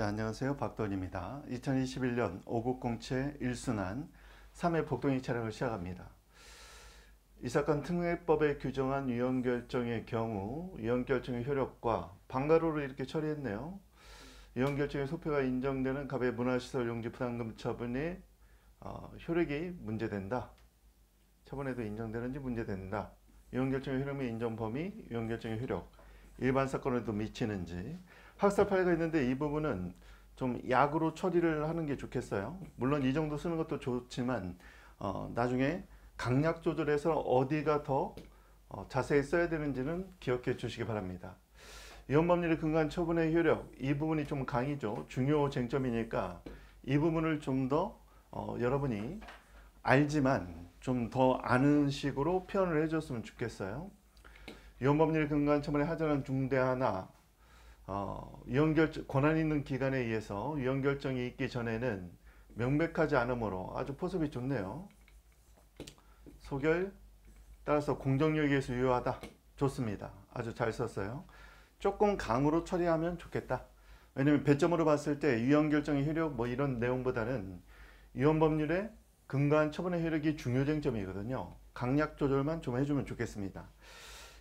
자, 안녕하세요. 박돈입니다. 2021년 5국 공채 1순환 3회 복동이 차량을 시작합니다. 이 사건 특례법에 규정한 위헌 결정의 경우 위헌 결정의 효력과 방가로를 이렇게 처리했네요. 위헌 결정의 소표가 인정되는 갑의 문화시설 용지 부담금 처분이 어, 효력이 문제된다. 처분에도 인정되는지 문제된다. 위헌 결정의 효력의 인정 범위, 위헌 결정의 효력, 일반 사건에도 미치는지 학살파가 있는데 이 부분은 좀 약으로 처리를 하는 게 좋겠어요. 물론 이 정도 쓰는 것도 좋지만 어, 나중에 강약 조절해서 어디가 더 어, 자세히 써야 되는지는 기억해 주시기 바랍니다. 위헌법률의 근간 처분의 효력 이 부분이 좀 강의죠. 중요 쟁점이니까 이 부분을 좀더 어, 여러분이 알지만 좀 더 아는 식으로 표현을 해줬으면 좋겠어요. 위헌법률 근간 처분에 하자는 중대하나 위헌결 어, 권한 있는 기관에 의해서 위헌 결정이 있기 전에는 명백하지 않으므로 아주 포섭이 좋네요. 소결 따라서 공정력에서 유효하다. 좋습니다. 아주 잘 썼어요. 조금 강으로 처리하면 좋겠다. 왜냐면 배점으로 봤을 때 위헌 결정의 효력 뭐 이런 내용보다는 위헌 법률의 근거한 처분의 효력이 중요 쟁점이거든요. 강약 조절만 좀 해주면 좋겠습니다.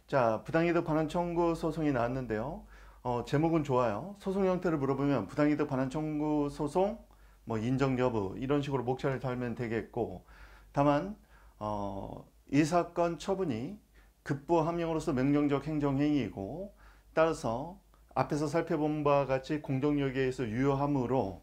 자, 부당이득 반환 청구 소송이 나왔는데요. 어, 제목은 좋아요. 소송 형태를 물어보면 부당이득 반환 청구 소송, 뭐 인정 여부 이런 식으로 목차를 달면 되겠고 다만 어, 이 사건 처분이 급부 함명으로서 명령적 행정행위이고 따라서 앞에서 살펴본 바와 같이 공정력에 의해서 유효함으로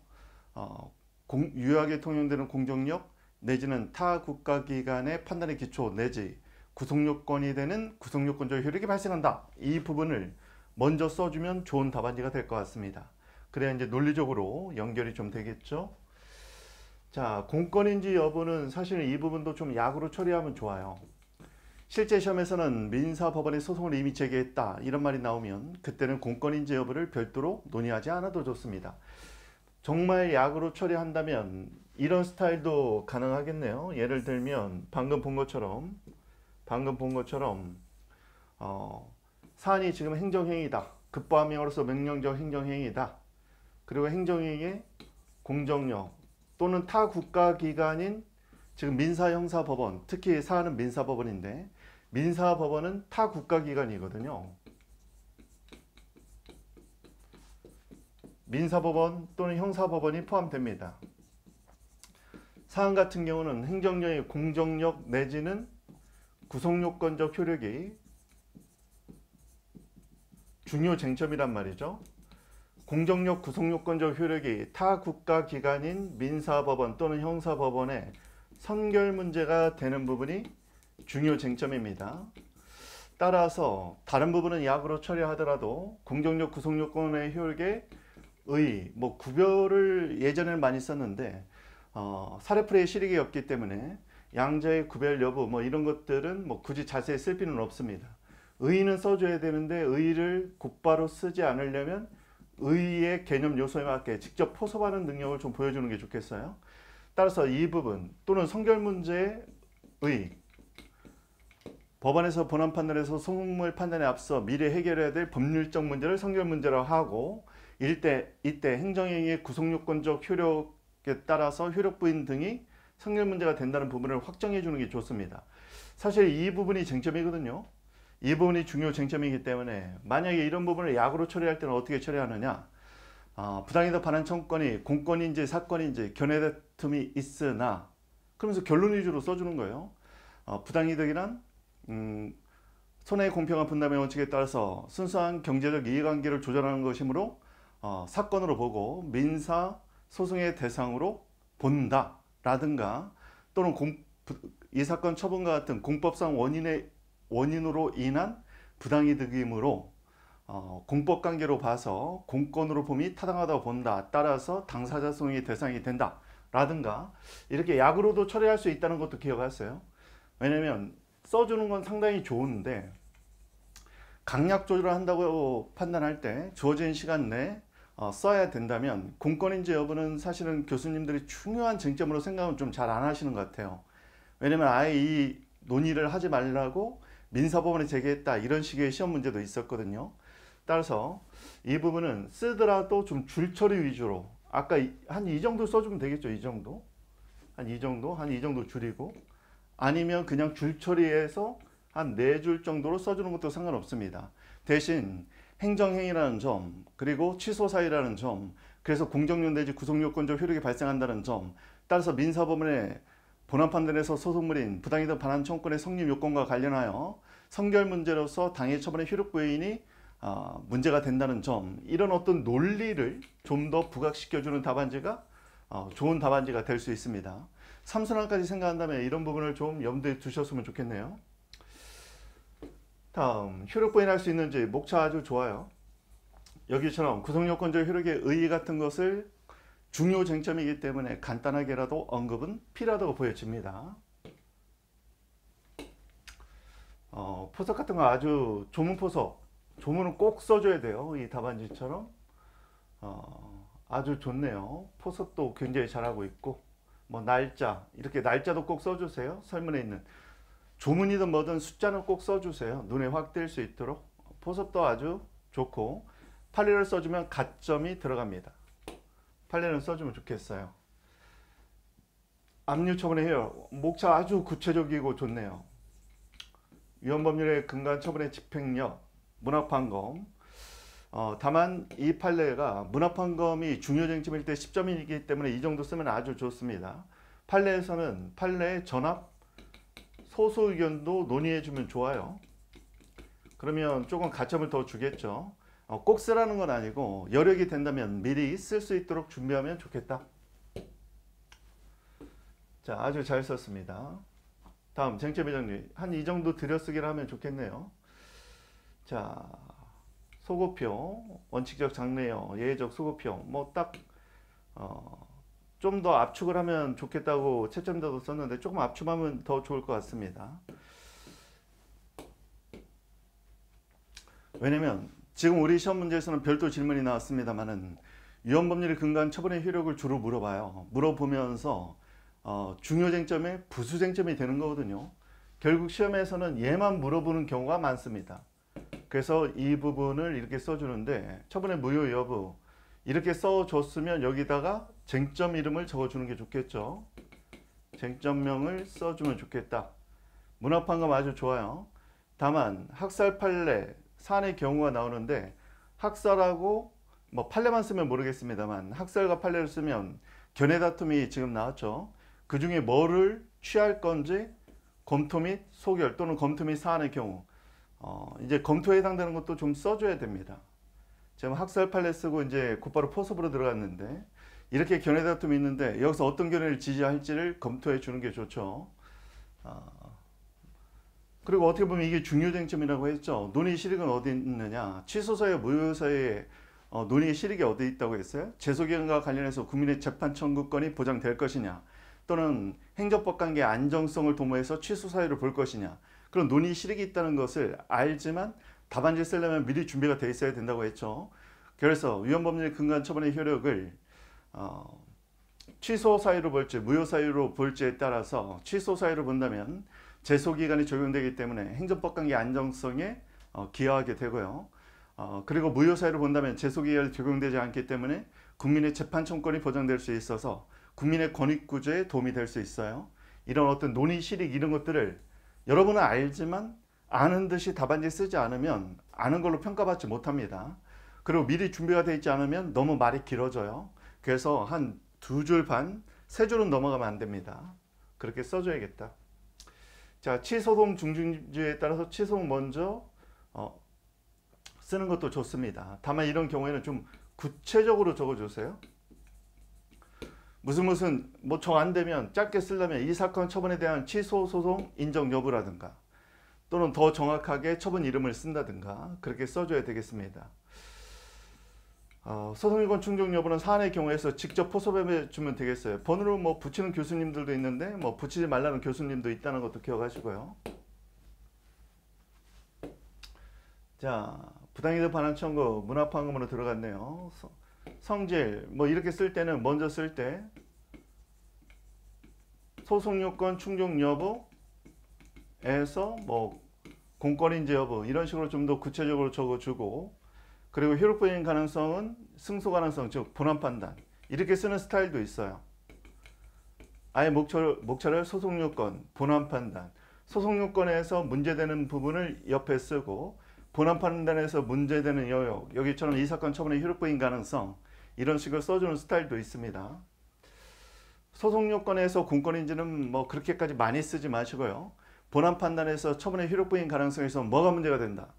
어, 공, 유효하게 통용되는 공정력 내지는 타 국가기관의 판단의 기초 내지 구속요건이 되는 구속요건적 효력이 발생한다. 이 부분을 먼저 써주면 좋은 답안지가 될 것 같습니다. 그래야 이제 논리적으로 연결이 좀 되겠죠. 자, 공권인지 여부는 사실은 이 부분도 좀 약으로 처리하면 좋아요. 실제 시험에서는 민사법원에 소송을 이미 제기했다 이런 말이 나오면 그때는 공권인지 여부를 별도로 논의하지 않아도 좋습니다. 정말 약으로 처리한다면 이런 스타일도 가능하겠네요. 예를 들면 방금 본 것처럼 방금 본 것처럼 어, 사안이 지금 행정행위다. 급부행으로서 명령적 행정행위다. 그리고 행정행위의 공정력 또는 타 국가기관인 지금 민사형사법원, 특히 사안은 민사법원인데 민사법원은 타 국가기관이거든요. 민사법원 또는 형사법원이 포함됩니다. 사안 같은 경우는 행정력의 공정력 내지는 구속요건적 효력이 중요 쟁점이란 말이죠. 공정력 구속요건적 효력이 타 국가 기관인 민사법원 또는 형사법원의 선결 문제가 되는 부분이 중요 쟁점입니다. 따라서 다른 부분은 약으로 처리하더라도 공정력 구속요건의 효력의 뭐 구별을 예전에 많이 썼는데 어, 사례풀의 실익이 없기 때문에 양자의 구별 여부 뭐 이런 것들은 뭐 굳이 자세히 쓸 필요는 없습니다. 의의는 써줘야 되는데 의의를 곧바로 쓰지 않으려면 의의의 개념 요소에 맞게 직접 포섭하는 능력을 좀 보여주는 게 좋겠어요. 따라서 이 부분 또는 성결 문제의 의 법원에서 본안 판단에서 소문물 판단에 앞서 미래 해결해야 될 법률적 문제를 성결 문제로 하고 일때 이때 행정행위의 구속요건적 효력에 따라서 효력 부인 등이 성결 문제가 된다는 부분을 확정해 주는 게 좋습니다. 사실 이 부분이 쟁점이거든요. 이 부분이 중요 쟁점이기 때문에 만약에 이런 부분을 약으로 처리할 때는 어떻게 처리하느냐 어, 부당이득 반환 청권이 공권인지 사건인지 견해다툼이 있으나 그러면서 결론 위주로 써주는 거예요 어, 부당이득이란 음, 손해의 공평한 분담의 원칙에 따라서 순수한 경제적 이해관계를 조절하는 것이므로 어, 사건으로 보고 민사 소송의 대상으로 본다 라든가 또는 공, 이 사건 처분과 같은 공법상 원인에 원인으로 인한 부당이득이므로 어, 공법관계로 봐서 공권으로 봄이 타당하다고 본다. 따라서 당사자 소송의 대상이 된다. 라든가 이렇게 약으로도 처리할 수 있다는 것도 기억하세요. 왜냐면 써주는 건 상당히 좋은데 강약 조절을 한다고 판단할 때 주어진 시간 내에 어, 써야 된다면 공권인지 여부는 사실은 교수님들이 중요한 쟁점으로 생각은 좀 잘 안 하시는 것 같아요. 왜냐면 아예 이 논의를 하지 말라고 민사법원에 제기했다 이런 식의 시험 문제도 있었거든요. 따라서 이 부분은 쓰더라도 좀 줄처리 위주로 아까 한 이 정도 써주면 되겠죠. 이 정도 한 이 정도 한 이 정도 줄이고 아니면 그냥 줄처리해서 한 네 줄 정도로 써주는 것도 상관없습니다. 대신 행정행위라는 점 그리고 취소사유라는 점 그래서 공정연대지 구속요건적 효력이 발생한다는 점 따라서 민사법원에 본안 판단에서 소속물인 부당이득 반환 청구권의 성립 요건과 관련하여 성결 문제로서 당해 처분의 효력 부인이 아, 문제가 된다는 점 이런 어떤 논리를 좀 더 부각시켜주는 답안지가 어, 좋은 답안지가 될 수 있습니다. 삼선환까지 생각한다면 이런 부분을 좀 염두에 두셨으면 좋겠네요. 다음 효력 부인할 수 있는지 목차 아주 좋아요. 여기처럼 구성요건적 효력의 의의 같은 것을 중요 쟁점이기 때문에 간단하게라도 언급은 필요하다고 보여집니다. 어, 포석 같은 거 아주 조문 포석, 조문은 꼭 써줘야 돼요. 이 답안지처럼. 어, 아주 좋네요. 포석도 굉장히 잘하고 있고 뭐 날짜, 이렇게 날짜도 꼭 써주세요. 설문에 있는. 조문이든 뭐든 숫자는 꼭 써주세요. 눈에 확 띌 수 있도록. 포섭도 아주 좋고 8일을 써주면 가점이 들어갑니다. 판례는 써주면 좋겠어요. 압류 처분에 해요. 목차 아주 구체적이고 좋네요. 위헌법률의 근간 처분의 집행력, 문화판검. 어, 다만 이 판례가 문화판검이 중요쟁점일 때 10점이기 때문에 이 정도 쓰면 아주 좋습니다. 판례에서는 판례 전압 소소 의견도 논의해주면 좋아요. 그러면 조금 가점을 더 주겠죠. 어, 꼭 쓰라는 건 아니고 여력이 된다면 미리 쓸 수 있도록 준비하면 좋겠다. 자, 아주 잘 썼습니다. 다음 쟁점 배정리 한이 정도 들여쓰기를 하면 좋겠네요. 자, 소고표, 원칙적 장래형, 예외적 소고형 뭐딱 어, 좀 더 압축을 하면 좋겠다고 채점자도 썼는데 조금 압축하면 더 좋을 것 같습니다. 왜냐면 지금 우리 시험 문제에서는 별도 질문이 나왔습니다만은 위헌법률의 근간 처벌의 효력을 주로 물어봐요. 물어보면서 어, 중요 쟁점의 부수 쟁점이 되는 거거든요. 결국 시험에서는 얘만 물어보는 경우가 많습니다. 그래서 이 부분을 이렇게 써주는데 처분의 무효 여부 이렇게 써줬으면 여기다가 쟁점 이름을 적어주는 게 좋겠죠. 쟁점명을 써주면 좋겠다. 문화판검 아주 좋아요. 다만 학살 판례 산의 경우가 나오는데 학살하고 뭐 판례만 쓰면 모르겠습니다만 학살과 판례를 쓰면 견해 다툼이 지금 나왔죠. 그 중에 뭐를 취할 건지 검토 및 소결 또는 검토 및 사안의 경우 어, 이제 검토에 해당되는 것도 좀 써줘야 됩니다. 지금 학살 판례 쓰고 이제 곧바로 포섭으로 들어갔는데 이렇게 견해 다툼이 있는데 여기서 어떤 견해를 지지할지를 검토해 주는 게 좋죠. 어, 그리고 어떻게 보면 이게 중요쟁점이라고 했죠. 논의 실익은 어디 있느냐. 취소서에 무효서에 어, 논의의 실익이 어디 있다고 했어요? 재소기간과 관련해서 국민의 재판 청구권이 보장될 것이냐. 또는 행정법 관계 안정성을 도모해서 취소 사유를 볼 것이냐. 그런 논의 실익이 있다는 것을 알지만 답안지 쓰려면 미리 준비가 돼 있어야 된다고 했죠. 그래서 위헌법률 근간 처분의 효력을 어, 취소 사유로 볼지 무효 사유로 볼지에 따라서 취소 사유로 본다면 제소기간이 적용되기 때문에 행정법 관계 안정성에 어, 기여하게 되고요. 어, 그리고 무효사유를 본다면 제소기간이 적용되지 않기 때문에 국민의 재판청권이 보장될 수 있어서 국민의 권익구제에 도움이 될 수 있어요. 이런 어떤 논의 실익 이런 것들을 여러분은 알지만 아는 듯이 답안지 쓰지 않으면 아는 걸로 평가받지 못합니다. 그리고 미리 준비가 되어 있지 않으면 너무 말이 길어져요. 그래서 한 두 줄 반, 세 줄은 넘어가면 안 됩니다. 그렇게 써줘야겠다. 자, 치소동 중증주에 따라서 취소동 먼저 어, 쓰는 것도 좋습니다. 다만 이런 경우에는 좀 구체적으로 적어주세요. 무슨 무슨 뭐정 안되면 짧게 쓰려면 이 사건 처분에 대한 취소 소송 인정 여부라든가 또는 더 정확하게 처분 이름을 쓴다든가 그렇게 써줘야 되겠습니다. 어, 소송인권 충족 여부는 사안의 경우에서 직접 포섭해 주면 되겠어요. 번호로 뭐 붙이는 교수님들도 있는데 뭐 붙이지 말라는 교수님도 있다는 것도 기억하시고요. 자, 부당이득 반환 청구 문화판금으로 들어갔네요. 성질 뭐 이렇게 쓸 때는 먼저 쓸 때 소송 요건 충족 여부에서 뭐 공권인지 여부 이런 식으로 좀 더 구체적으로 적어주고 그리고 효력부인 가능성은 승소 가능성, 즉 본안 판단 이렇게 쓰는 스타일도 있어요. 아예 목차를, 목차를 소송 요건, 본안 판단, 소송 요건에서 문제되는 부분을 옆에 쓰고 본안 판단에서 문제되는 여역, 여기처럼 이 사건 처분의 효력부인 가능성 이런 식으로 써주는 스타일도 있습니다. 소송 요건에서 공권인지는 뭐 그렇게까지 많이 쓰지 마시고요. 본안 판단에서 처분의 효력부인 가능성에서 뭐가 문제가 된다?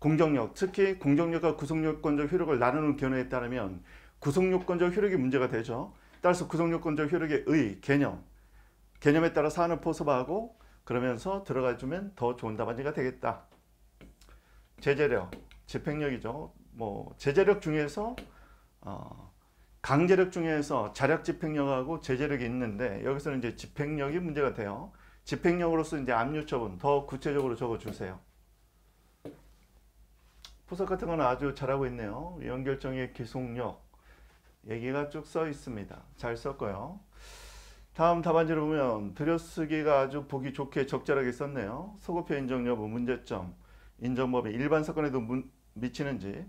공정력, 특히 공정력과 구속요건적 효력을 나누는 견해에 따르면 구속요건적 효력이 문제가 되죠. 따라서 구속요건적 효력의 의, 개념, 개념에 따라 사안을 포섭하고 그러면서 들어가주면 더 좋은 답안지가 되겠다. 제재력, 집행력이죠. 뭐 제재력 중에서 어, 강제력 중에서 자력 집행력하고 제재력이 있는데 여기서는 이제 집행력이 문제가 돼요. 집행력으로서 이제 압류 처분 더 구체적으로 적어주세요. 보석 같은 건 아주 잘하고 있네요. 연결정의 계속력 얘기가 쭉 써 있습니다. 잘 썼고요. 다음 답안지를 보면 들여쓰기가 아주 보기 좋게 적절하게 썼네요. 소급표 인정 여부 문제점 인정법이 일반 사건에도 문, 미치는지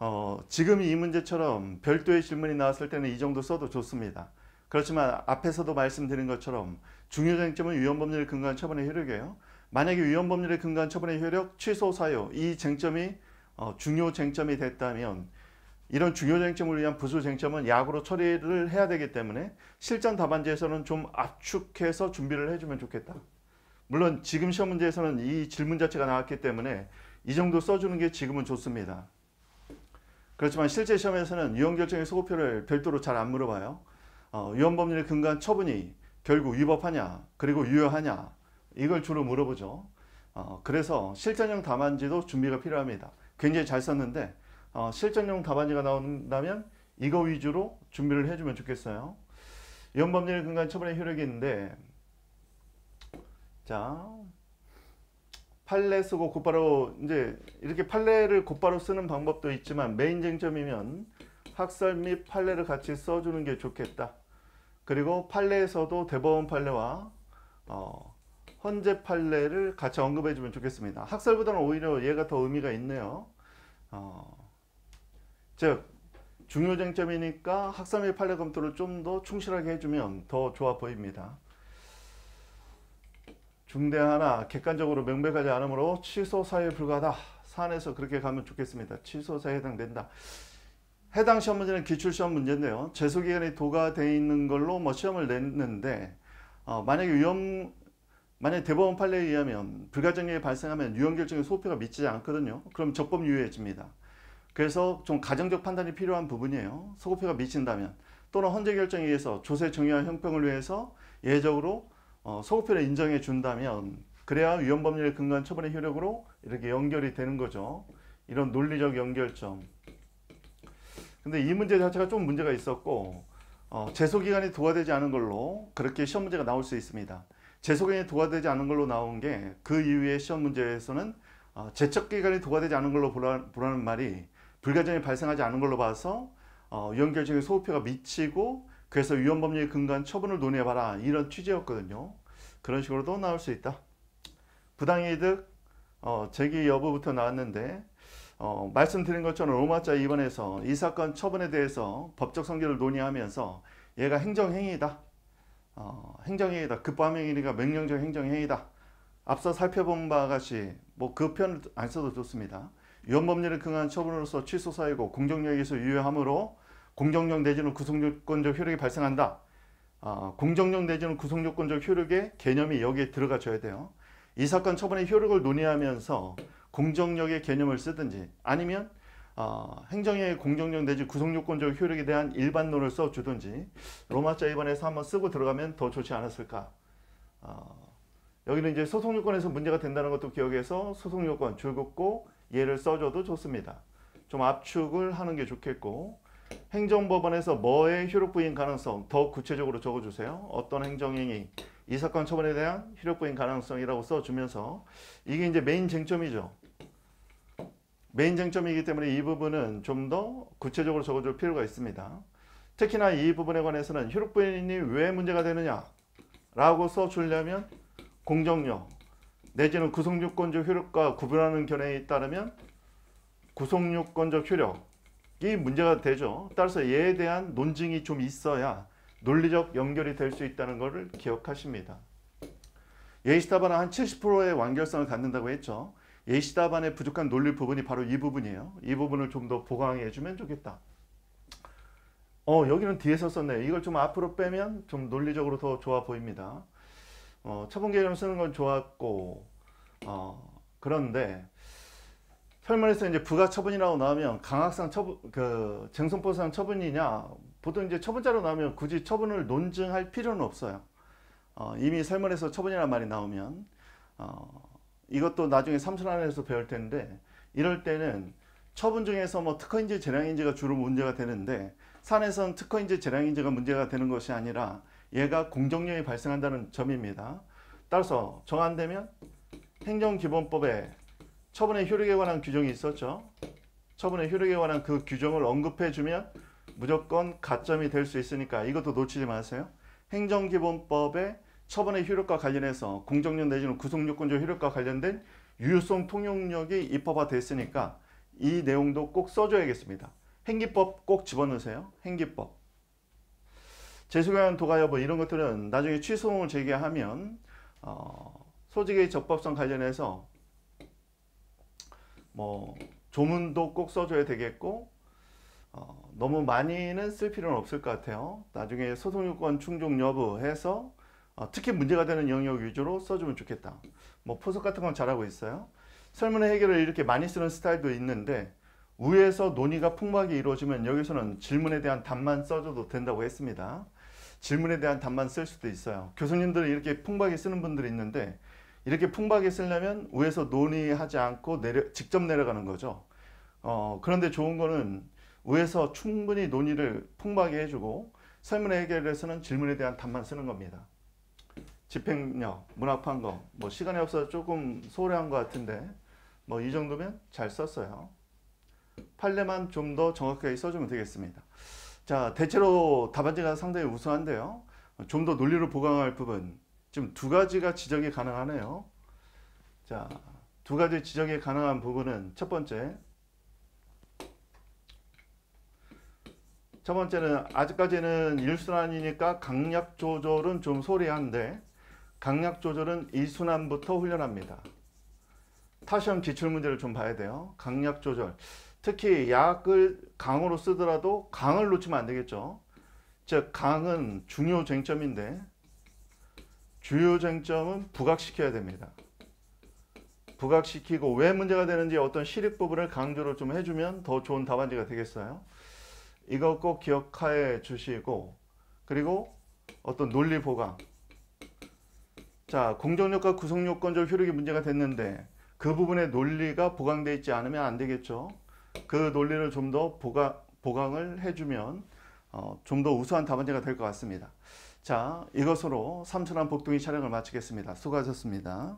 어, 지금 이 문제처럼 별도의 질문이 나왔을 때는 이 정도 써도 좋습니다. 그렇지만 앞에서도 말씀드린 것처럼 중요쟁점은 위헌법률 근거한 처분의 효력이에요. 만약에 위헌법률의 근거한 처분의 효력, 취소 사유 이 쟁점이 어, 중요 쟁점이 됐다면 이런 중요 쟁점을 위한 부수 쟁점은 약으로 처리를 해야 되기 때문에 실전 답안지에서는 좀 압축해서 준비를 해주면 좋겠다. 물론 지금 시험 문제에서는 이 질문 자체가 나왔기 때문에 이 정도 써주는 게 지금은 좋습니다. 그렇지만 실제 시험에서는 유형결정의 소급표를 별도로 잘 안 물어봐요. 어, 위헌법률의근간 처분이 결국 위법하냐 그리고 유효하냐 이걸 주로 물어보죠. 어, 그래서 실전형 답안지도 준비가 필요합니다. 굉장히 잘 썼는데 어, 실전용 답안지가 나온다면 이거 위주로 준비를 해주면 좋겠어요. 위범죄를 근간 처벌의 효력이 있는데 자 판례 쓰고 곧바로 이제 이렇게 판례를 곧바로 쓰는 방법도 있지만 메인 쟁점이면 학설 및 판례를 같이 써주는 게 좋겠다. 그리고 판례에서도 대법원 판례와 어, 헌재 판례를 같이 언급해 주면 좋겠습니다. 학설보다는 오히려 얘가 더 의미가 있네요. 어, 즉 중요 쟁점이니까 학설 및 판례 검토를 좀 더 충실하게 해주면 더 좋아 보입니다. 중대 하나 객관적으로 명백하지 않으므로 취소 사유불과다 산에서 그렇게 가면 좋겠습니다. 취소 사에 해당된다. 해당 시험 문제는 기출시험 문제인데요. 재소기간이 도가 돼 있는 걸로 뭐 시험을 냈는데 어, 만약에 위험 만약 대법원 판례에 의하면 불가정이 발생하면 유형결정의 소표가 미치지 않거든요. 그럼 적법 유효해집니다. 그래서 좀 가정적 판단이 필요한 부분이에요. 소급표가 미친다면 또는 헌재 결정에 의해서 조세 정의와 형평을 위해서 예적으로 어, 소급표를 인정해 준다면 그래야 위헌법률에 근거 처분의 효력으로 이렇게 연결이 되는 거죠. 이런 논리적 연결점. 근데 이 문제 자체가 좀 문제가 있었고 어, 재소기간이 도화되지 않은 걸로 그렇게 시험 문제가 나올 수 있습니다. 재소견이 도과되지 않은 걸로 나온 게 그이후에 시험 문제에서는 어, 재척기간이 도과되지 않은 걸로 보라, 보라는 말이 불가증이 발생하지 않은 걸로 봐서 어, 위원결정의 소호표가 미치고 그래서 위헌법률에 근거한 처분을 논의해봐라 이런 취지였거든요. 그런 식으로도 나올 수 있다. 부당이득 어, 제기 여부부터 나왔는데 어, 말씀드린 것처럼 로마자 2번에서 이 사건 처분에 대해서 법적 성질을 논의하면서 얘가 행정행위다 어, 행정행위다. 급범행위가 그 명령적 행정행위다. 앞서 살펴본 바와 같이 뭐그 편을 안 써도 좋습니다. 위헌법률을 근한 거 처분으로서 취소 사유고 공정력에서 유효함으로 공정력 내지는 구속요건적 효력이 발생한다. 어, 공정력 내지는 구속요건적 효력의 개념이 여기에 들어가줘야 돼요. 이 사건 처분의 효력을 논의하면서 공정력의 개념을 쓰든지 아니면 어, 행정의 공정력 내지 구속요건적 효력에 대한 일반론을 써주든지 로마자 일반에서 한번 쓰고 들어가면 더 좋지 않았을까. 어, 여기는 이제 소송요건에서 문제가 된다는 것도 기억해서 소송요건 줄긋고 얘를 써줘도 좋습니다. 좀 압축을 하는 게 좋겠고 행정법원에서 뭐의 효력부인 가능성 더 구체적으로 적어주세요. 어떤 행정행위, 이 사건 처벌에 대한 효력부인 가능성이라고 써주면서 이게 이제 메인 쟁점이죠. 메인 쟁점이기 때문에 이 부분은 좀 더 구체적으로 적어줄 필요가 있습니다. 특히나 이 부분에 관해서는 효력부인이 왜 문제가 되느냐 라고 써주려면 공정력 내지는 구속요건적 효력과 구분하는 견해에 따르면 구속요건적 효력이 문제가 되죠. 따라서 얘에 대한 논증이 좀 있어야 논리적 연결이 될 수 있다는 것을 기억하십니다. 예시타바는 한 70%의 완결성을 갖는다고 했죠. 예시다반의 부족한 논리 부분이 바로 이 부분이에요. 이 부분을 좀 더 보강해 주면 좋겠다. 어 여기는 뒤에서 썼네요. 이걸 좀 앞으로 빼면 좀 논리적으로 더 좋아 보입니다. 어, 처분 개념 쓰는 건 좋았고 어, 그런데 설문에서 이제 부가 처분이라고 나오면 강학상 처분 그 쟁송법상 처분이냐 보통 이제 처분자로 나오면 굳이 처분을 논증할 필요는 없어요. 어, 이미 설문에서 처분이라는 말이 나오면 어, 이것도 나중에 삼선안에서 배울 텐데 이럴 때는 처분 중에서 뭐 특허인지 재량인지가 주로 문제가 되는데 산에선 특허인지 재량인지가 문제가 되는 것이 아니라 얘가 공정령이 발생한다는 점입니다. 따라서 정한되면 행정기본법에 처분의 효력에 관한 규정이 있었죠. 처분의 효력에 관한 그 규정을 언급해주면 무조건 가점이 될 수 있으니까 이것도 놓치지 마세요. 행정기본법에 처분의 효력과 관련해서 공정력 내지는 구속요건적 효력과 관련된 유효성 통용력이 입법화됐으니까 이 내용도 꼭 써줘야겠습니다. 행기법 꼭 집어넣으세요. 행기법. 재수강한 도가여부 이런 것들은 나중에 취소를 제기하면 어, 소직의 적법성 관련해서 뭐 조문도 꼭 써줘야 되겠고 어, 너무 많이는 쓸 필요는 없을 것 같아요. 나중에 소송요건 충족 여부 해서 어, 특히 문제가 되는 영역 위주로 써주면 좋겠다. 뭐 포석 같은 건 잘하고 있어요. 설문의 해결을 이렇게 많이 쓰는 스타일도 있는데 위에서 논의가 풍부하게 이루어지면 여기서는 질문에 대한 답만 써줘도 된다고 했습니다. 질문에 대한 답만 쓸 수도 있어요. 교수님들은 이렇게 풍부하게 쓰는 분들이 있는데 이렇게 풍부하게 쓰려면 위에서 논의하지 않고 내려, 직접 내려가는 거죠. 어, 그런데 좋은 거는 위에서 충분히 논의를 풍부하게 해주고 설문 의 해결에서는 질문에 대한 답만 쓰는 겁니다. 집행력, 문학판 거, 뭐 시간이 없어서 조금 소홀히 한것 같은데 뭐 이 정도면 잘 썼어요. 판례만 좀 더 정확하게 써주면 되겠습니다. 자 대체로 답안지가 상당히 우수한데요. 좀 더 논리를 보강할 부분 지금 두 가지가 지적이 가능하네요. 자, 두 가지 지적이 가능한 부분은 첫 번째 첫 번째는 아직까지는 일순환이니까 강약 조절은 좀 소리한데 강약 조절은 1순환부터 훈련합니다. 타시험 기출문제를 좀 봐야 돼요. 강약 조절. 특히 약을 강으로 쓰더라도 강을 놓치면 안 되겠죠. 즉 강은 중요 쟁점인데 주요 쟁점은 부각시켜야 됩니다. 부각시키고 왜 문제가 되는지 어떤 실익 부분을 강조를 좀 해주면 더 좋은 답안지가 되겠어요. 이거 꼭 기억해 주시고 그리고 어떤 논리 보강 자, 공정력과 구성요건적 효력이 문제가 됐는데 그 부분의 논리가 보강되어 있지 않으면 안 되겠죠. 그 논리를 좀 더 보강, 보강을 해주면 어, 좀더 우수한 답안제가 될 것 같습니다. 자, 이것으로 삼천안 복동이 촬영을 마치겠습니다. 수고하셨습니다.